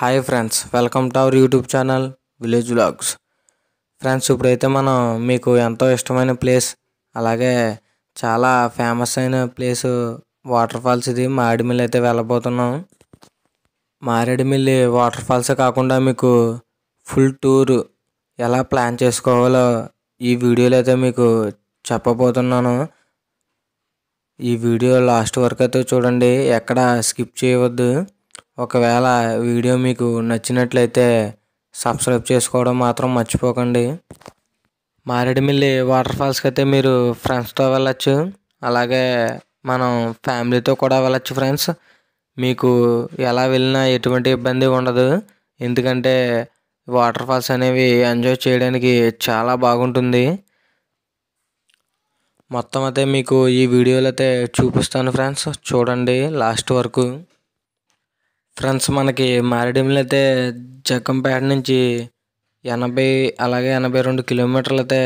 Hi friends welcome to our YouTube channel village blogs friends ఇప్పుడైతే మనం మీకు ఎంతో ఇష్టమైన ప్లేస్ అలాగే చాలా ఫేమస్ అయిన ప్లేస్ వాటర్ ఫాల్స్ ఇది మారేడుమిల్లి అయితే వెళ్ళబోతున్నాం మారేడుమిల్లి వాటర్ ఫాల్స్ కాకుండా మీకు ఫుల్ టూర్ ఎలా ప్లాన్ చేసుకోవాలో ఈ వీడియోలో అయితే మీకు చెప్పబోతున్నాను ఈ వీడియో లాస్ట్ వరకు అయితే చూడండి ఎక్కడ స్కిప్ చేయవద్దు ఒకవేళ వీడియో మీకు నచ్చినట్లయితే సబ్స్క్రైబ్ చేసుకోవడం మాత్రం మర్చిపోకండి మారేడుమిల్లి వాటర్ఫాల్స్కి అయితే మీరు ఫ్రెండ్స్తో వెళ్ళచ్చు అలాగే మనం ఫ్యామిలీతో కూడా వెళ్ళచ్చు ఫ్రెండ్స్ మీకు ఎలా వెళ్ళినా ఎటువంటి ఇబ్బంది ఉండదు ఎందుకంటే వాటర్ఫాల్స్ అనేవి ఎంజాయ్ చేయడానికి చాలా బాగుంటుంది మొత్తం అయితే మీకు ఈ వీడియోలు అయితే చూపిస్తాను ఫ్రెండ్స్ చూడండి లాస్ట్ వరకు ఫ్రెండ్స్ మనకి మారేడుమిల్లి అయితే జగ్గంపేట నుంచి ఎనభై అలాగే ఎనభై రెండు కిలోమీటర్లు అయితే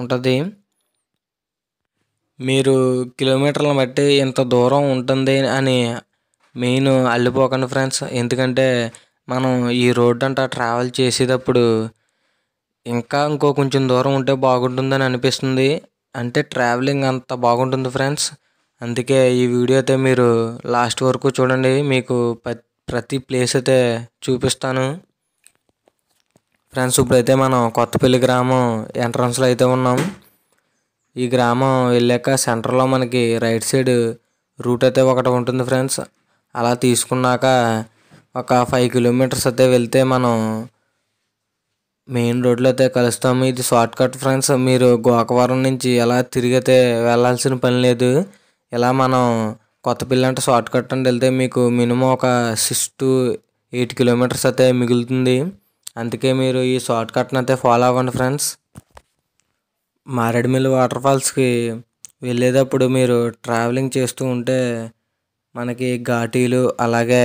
ఉంటుంది మీరు కిలోమీటర్లను బట్టి ఇంత దూరం ఉంటుంది అని మెయిన్ అల్లిపోకండి ఫ్రెండ్స్ ఎందుకంటే మనం ఈ రోడ్డు అంటే ట్రావెల్ చేసేటప్పుడు ఇంకా ఇంకో కొంచెం దూరం ఉంటే బాగుంటుందని అనిపిస్తుంది అంటే ట్రావెలింగ్ అంత బాగుంటుంది ఫ్రెండ్స్ అందుకే ఈ వీడియో అయితే మీరు లాస్ట్ వరకు చూడండి మీకు ప్రతి ప్లేస్ అయితే చూపిస్తాను ఫ్రెండ్స్ ఇప్పుడైతే మనం కొత్తపల్లి గ్రామం ఎంట్రన్స్లో అయితే ఉన్నాం ఈ గ్రామం వెళ్ళాక సెంటర్లో మనకి రైట్ సైడ్ రూట్ అయితే ఒకటి ఉంటుంది ఫ్రెండ్స్ అలా తీసుకున్నాక ఒక ఫైవ్ కిలోమీటర్స్ అయితే వెళ్తే మనం మెయిన్ రోడ్లో అయితే కలుస్తాము ఇది షార్ట్ కట్ ఫ్రెండ్స్ మీరు గోకవరం నుంచి ఎలా తిరిగితే వెళ్ళాల్సిన పని లేదు ఇలా మనం పిల్లి అంటే షార్ట్ కట్ అంటే వెళ్తే మీకు మినిమం ఒక సిక్స్ టు ఎయిట్ కిలోమీటర్స్ అయితే మిగులుతుంది అందుకే మీరు ఈ షార్ట్ కట్ని అయితే ఫాలో అవ్వండి ఫ్రెండ్స్ మారేడుమిల్లి వాటర్ ఫాల్స్కి వెళ్ళేటప్పుడు మీరు ట్రావెలింగ్ చేస్తూ ఉంటే మనకి ఘాటీలు అలాగే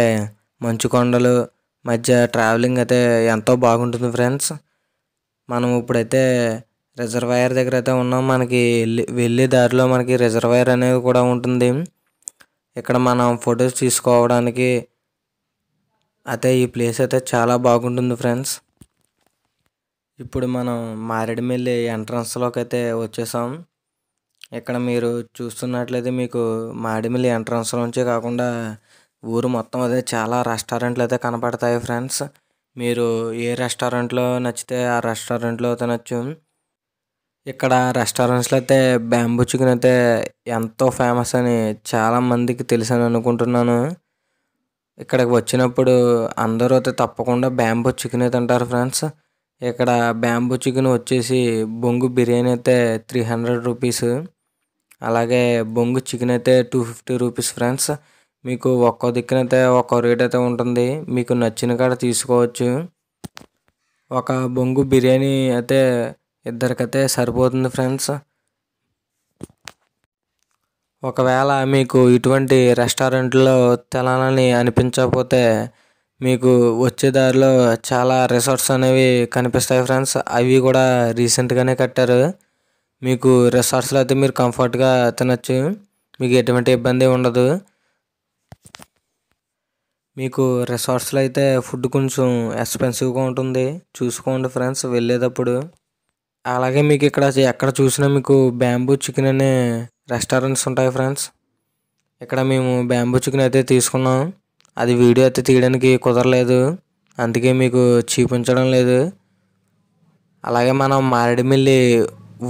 మంచు కొండలు మధ్య ట్రావెలింగ్ అయితే ఎంతో బాగుంటుంది ఫ్రెండ్స్ మనం ఇప్పుడైతే రిజర్వాయర్ దగ్గర అయితే ఉన్నాం మనకి వెళ్ళి వెళ్ళే దారిలో మనకి రిజర్వాయర్ అనేది కూడా ఉంటుంది ఇక్కడ మనం ఫొటోస్ తీసుకోవడానికి అయితే ఈ ప్లేస్ అయితే చాలా బాగుంటుంది ఫ్రెండ్స్ ఇప్పుడు మనం మారేడుమిల్లి ఎంట్రన్స్లోకి అయితే వచ్చేసాం ఇక్కడ మీరు చూస్తున్నట్లయితే మీకు మారేడుమిల్లి ఎంట్రన్స్ నుంచే కాకుండా ఊరు మొత్తం అదే చాలా రెస్టారెంట్లు అయితే కనపడతాయి ఫ్రెండ్స్ మీరు ఏ రెస్టారెంట్లో నచ్చితే ఆ రెస్టారెంట్లో తినచ్చు ఇక్కడ రెస్టారెంట్స్లో అయితే బ్యాంబూ చికెన్ అయితే ఎంతో ఫేమస్ అని చాలామందికి తెలుసని అనుకుంటున్నాను ఇక్కడికి వచ్చినప్పుడు అందరూ అయితే తప్పకుండా బ్యాంబూ చికెన్ అయితే తింటారు ఫ్రెండ్స్ ఇక్కడ బ్యాంబూ చికెన్ వచ్చేసి బొంగు బిర్యానీ అయితే త్రీ హండ్రెడ్ రూపీస్ అలాగే బొంగు చికెన్ అయితే టూ ఫిఫ్టీ రూపీస్ ఫ్రెండ్స్ మీకు ఒక్కో దిక్కునైతే ఒక్కో రేట్ అయితే ఉంటుంది మీకు నచ్చిన కాడ తీసుకోవచ్చు ఒక బొంగు బిర్యానీ అయితే ఇద్దరికైతే సరిపోతుంది ఫ్రెండ్స్ ఒకవేళ మీకు ఇటువంటి రెస్టారెంట్లో తినాలని అనిపించకపోతే మీకు వచ్చే దారిలో చాలా రిసార్ట్స్ అనేవి కనిపిస్తాయి ఫ్రెండ్స్ అవి కూడా రీసెంట్గానే కట్టారు మీకు రిసార్ట్స్లో అయితే మీరు కంఫర్ట్గా తినచ్చు మీకు ఎటువంటి ఇబ్బంది ఉండదు మీకు రిసార్ట్స్లో అయితే ఫుడ్ కొంచెం ఎక్స్పెన్సివ్గా ఉంటుంది చూసుకోండి ఫ్రెండ్స్ వెళ్ళేటప్పుడు అలాగే మీకు ఇక్కడ ఎక్కడ చూసినా మీకు బ్యాంబూ చికెన్ అనే రెస్టారెంట్స్ ఉంటాయి ఫ్రెండ్స్ ఇక్కడ మేము బ్యాంబూ చికెన్ అయితే తీసుకున్నాం అది వీడియో అయితే తీయడానికి కుదరలేదు అందుకే మీకు చూపించడం లేదు అలాగే మనం మారేడుమిల్లి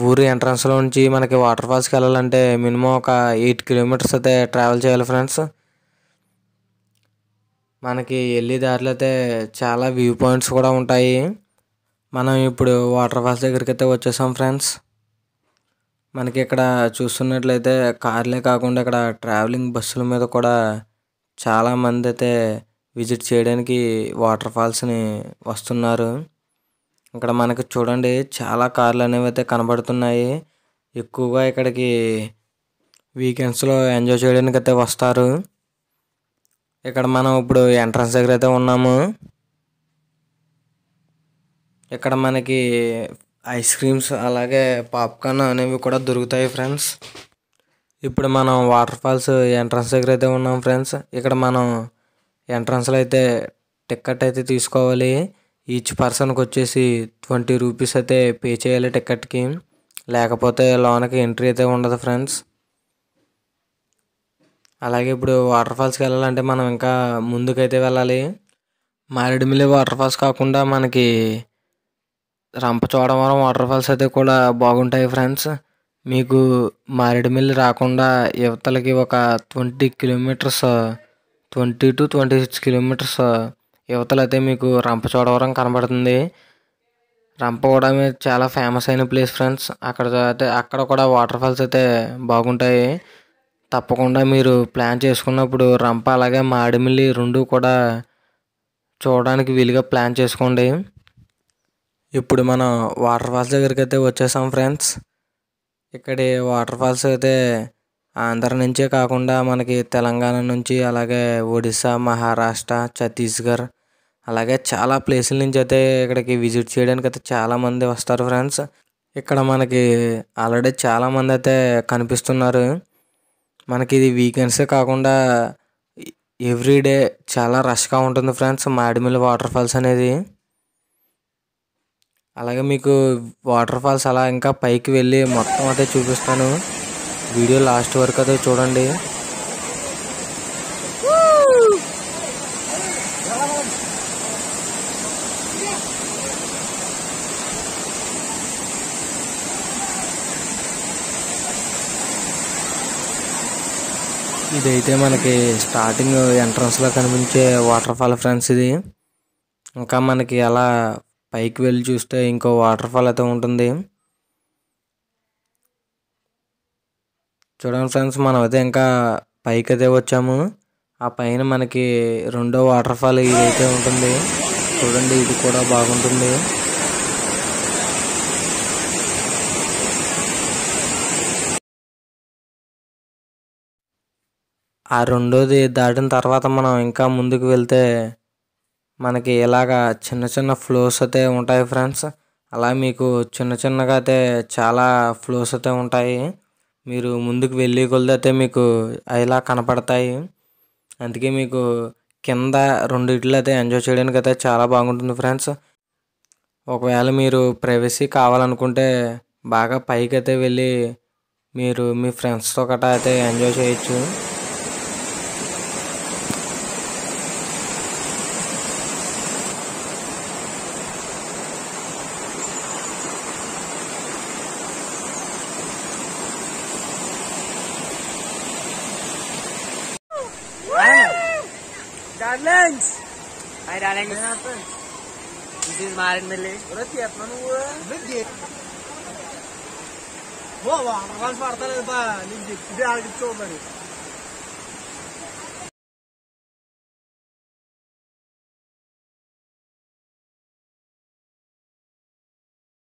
ఊరు ఎంట్రన్స్లో నుంచి మనకి వాటర్ ఫాల్స్కి వెళ్ళాలంటే మినిమం ఒక ఎయిట్ కిలోమీటర్స్ అయితే ట్రావెల్ చేయాలి ఫ్రెండ్స్ మనకి వెళ్ళే దారిలో అయితే చాలా వ్యూ పాయింట్స్ కూడా ఉంటాయి మనం ఇప్పుడు వాటర్ ఫాల్స్ దగ్గరికి అయితే వచ్చేసాం ఫ్రెండ్స్ మనకి ఇక్కడ చూస్తున్నట్లయితే కార్లే కాకుండా ఇక్కడ ట్రావెలింగ్ బస్సుల మీద కూడా చాలామంది అయితే విజిట్ చేయడానికి వాటర్ ఫాల్స్ని వస్తున్నారు ఇక్కడ మనకు చూడండి చాలా కార్లు అనేవి అయితే కనబడుతున్నాయి ఎక్కువగా ఇక్కడికి వీకెండ్స్లో ఎంజాయ్ చేయడానికి అయితే వస్తారు ఇక్కడ మనం ఇప్పుడు ఎంట్రన్స్ దగ్గర అయితే ఉన్నాము ఇక్కడ మనకి ఐస్ క్రీమ్స్ అలాగే పాప్కార్న్ అనేవి కూడా దొరుకుతాయి ఫ్రెండ్స్ ఇప్పుడు మనం వాటర్ ఫాల్స్ ఎంట్రన్స్ దగ్గర అయితే ఉన్నాం ఫ్రెండ్స్ ఇక్కడ మనం ఎంట్రన్స్లో అయితే టికెట్ అయితే తీసుకోవాలి ఈచ్ పర్సన్కి వచ్చేసి ట్వంటీ రూపీస్ అయితే పే చేయాలి టికెట్కి లేకపోతే లోనకి ఎంట్రీ అయితే ఉండదు ఫ్రెండ్స్ అలాగే ఇప్పుడు వాటర్ ఫాల్స్కి వెళ్ళాలంటే మనం ఇంకా ముందుకైతే వెళ్ళాలి మారేడుమిల్లి వాటర్ ఫాల్స్ కాకుండా మనకి రంపచోడవరం వాటర్ ఫాల్స్ అయితే కూడా బాగుంటాయి ఫ్రెండ్స్ మీకు మారేడుమిల్లి రాకుండా ఇవతలకి ఒక twenty kilometres twenty two twenty six kilometres యువతలైతే మీకు రంపచోడవరం కనబడుతుంది రంప కూడా మీరు చాలా ఫేమస్ అయిన ప్లేస్ ఫ్రెండ్స్ అక్కడ అయితే అక్కడ కూడా వాటర్ ఫాల్స్ అయితే బాగుంటాయి తప్పకుండా మీరు ప్లాన్ చేసుకున్నప్పుడు రంప అలాగే మాడిమిల్లి రెండు కూడా చూడడానికి వీలుగా ప్లాన్ చేసుకోండి ఇప్పుడు మనం వాటర్ ఫాల్స్ దగ్గరికి అయితే వచ్చేసాం ఫ్రెండ్స్ ఇక్కడి వాటర్ ఫాల్స్ అయితే ఆంధ్ర నుంచే కాకుండా మనకి తెలంగాణ నుంచి అలాగే ఒడిస్సా మహారాష్ట్ర ఛత్తీస్గఢ్ అలాగే చాలా ప్లేసుల నుంచి అయితే ఇక్కడికి విజిట్ చేయడానికి అయితే చాలామంది వస్తారు ఫ్రెండ్స్ ఇక్కడ మనకి ఆల్రెడీ చాలామంది అయితే కనిపిస్తున్నారు మనకి ఇది వీకెండ్సే కాకుండా ఎవ్రీడే చాలా రష్గా ఉంటుంది ఫ్రెండ్స్ మాడిమిల్ వాటర్ ఫాల్స్ అనేది అలాగే మీకు వాటర్ ఫాల్స్ అలా ఇంకా పైకి వెళ్ళి మొత్తం అదే చూపిస్తాను వీడియో లాస్ట్ వరకు అదే చూడండి ఇదైతే మనకి స్టార్టింగ్ ఎంట్రన్స్లో కనిపించే వాటర్ ఫాల్ ఫ్రెండ్స్ ఇది ఇంకా మనకి అలా పైకి వెళ్ళి చూస్తే ఇంకో వాటర్ ఫాల్ అయితే ఉంటుంది చూడండి ఫ్రెండ్స్ మనం అయితే ఇంకా పైకి అయితే వచ్చాము ఆ పైన మనకి రెండో వాటర్ ఫాల్ ఇదైతే ఉంటుంది చూడండి ఇది కూడా బాగుంటుంది ఆ రెండోది దాటిన తర్వాత మనం ఇంకా ముందుకు వెళ్తే మనకి ఇలాగ చిన్న చిన్న ఫ్లోస్ అయితే ఉంటాయి ఫ్రెండ్స్ అలా మీకు చిన్న చిన్నగా అయితే చాలా ఫ్లోస్ అయితే ఉంటాయి మీరు ముందుకు వెళ్ళే కొలిది అయితే మీకు ఇలా కనపడతాయి అందుకే మీకు కింద రెండింటిలో అయితే ఎంజాయ్ చేయడానికి అయితే చాలా బాగుంటుంది ఫ్రెండ్స్ ఒకవేళ మీరు ప్రైవసీ కావాలనుకుంటే బాగా పైకి అయితే వెళ్ళి మీరు మీ ఫ్రెండ్స్తో గట్రా అయితే ఎంజాయ్ చేయొచ్చు Darling. This is Marin Mille. Udah siap mana gua? Udah Wah, wah, kan partai apa? Ini dia, dia harus coba nih.